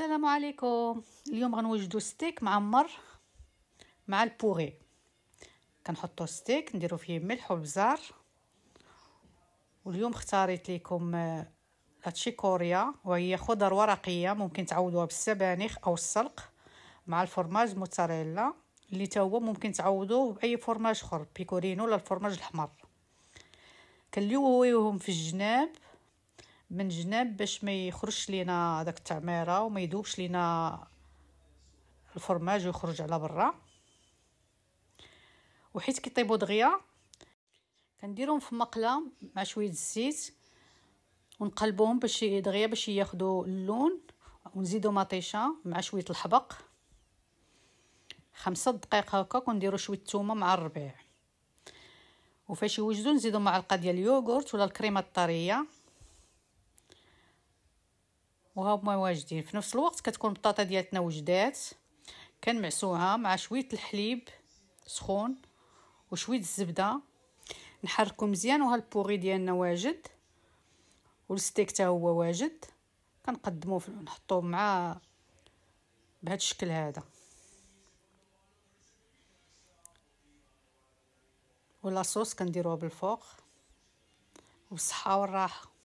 السلام عليكم اليوم غنوجدو ستيك معمر مع البوغي كنحطو ستيك نديرو فيه ملح وبزار واليوم اختاريت لكم لاتشيكوريا آه، وهي خضر ورقيه ممكن تعوضوها بالسبانخ او السلق مع الفرماج موتزاريلا اللي تا هو ممكن تعوضوه باي فرماج اخر بيكورينو ولا الفرماج الاحمر كنلويوهم في الجناب من جناب باش ما يخرجش لينا داك التعميره وما يدوبش لينا الفرماج ويخرج على برا وحيت كيطيبوا دغيا كنديرهم في مقله مع شويه الزيت ونقلبوهم باش دغيا باش ياخذوا اللون ونزيدو مطيشه مع شويه الحبق خمسة دقائق هكا كنديروا شويه الثومه مع الربيع وفاش يوجدوا نزيدو معلقه ديال اليوغورت ولا الكريمه الطريه وهما واجدين في نفس الوقت كتكون البطاطا ديالتنا وجدات كنمعسوها مع شويه الحليب سخون وشويه الزبده نحركو مزيان وهالبوري ديالنا واجد والستيك حتى هو واجد كنقدمو نحطو مع بهذا الشكل هذا ولا صوص كنديروها بالفوق وبالصحه والراحه